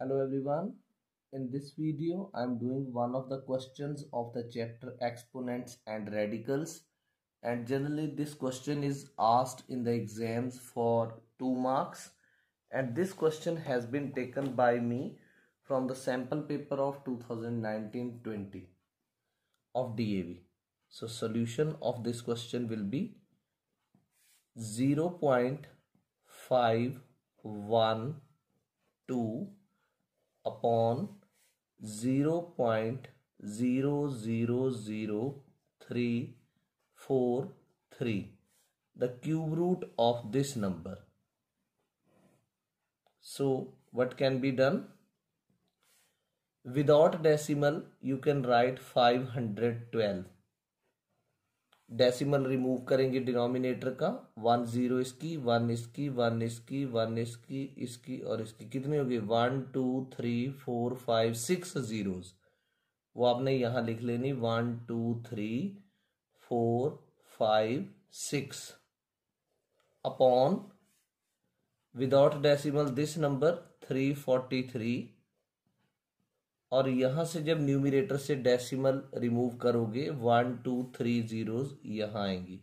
hello everyone in this video i'm doing one of the questions of the chapter exponents and radicals and generally this question is asked in the exams for 2 marks and this question has been taken by me from the sample paper of 2019-20 of DAV so solution of this question will be 0.512 upon 0.000343 the cube root of this number so what can be done without decimal you can write 512 decimal remove करेंगे denominator का one zero इसकी one इसकी one इसकी one इसकी इसकी और इसकी कितनी होगी one two three four five six zeros वो आपने यहाँ लिख लेनी one two three four five six upon without decimal this number three forty three और यहां से जब न्यूमिरेटर से डेसिमल रिमूव करोगे वन टू थ्री जीरो यहां आएंगी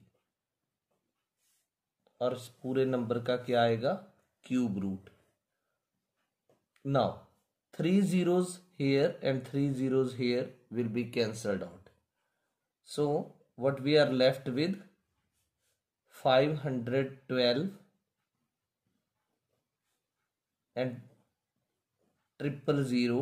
और पूरे नंबर का क्या आएगा cube root now three zeros here and three zeros here will be cancelled out so what we are left with five hundred twelve and triple zero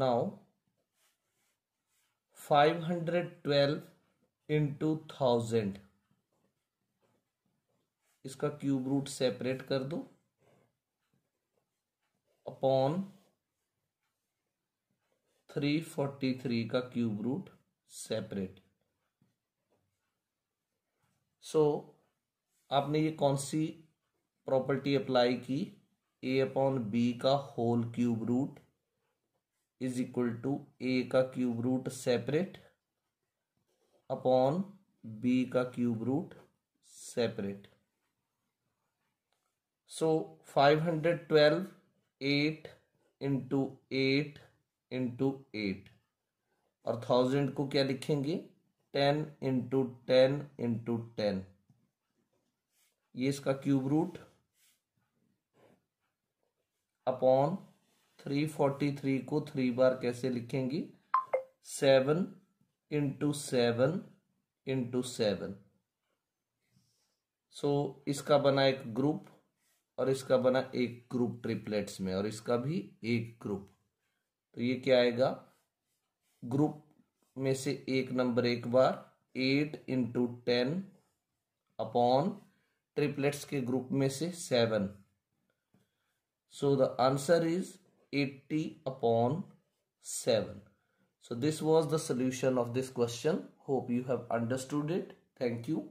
now 512 into thousand इसका cube root separate कर दो upon three forty three का cube root separate so आपने ये कौन सी property apply की a upon b का whole cube root is equal to a का cube root separate upon b का cube root separate so five hundred twelve eight into eight into eight और thousand को क्या लिखेंगे ten into ten into ten ये इसका cube root upon three forty three को थ्री बार कैसे लिखेंगी seven into seven into seven so इसका बना एक ग्रुप और इसका बना एक ग्रुप ट्रिपलेट्स में और इसका भी एक ग्रुप तो ये क्या आएगा ग्रुप में से एक नंबर एक बार eight into ten upon triplets के ग्रुप में से seven so the answer is 80 upon 7. So this was the solution of this question. Hope you have understood it. Thank you.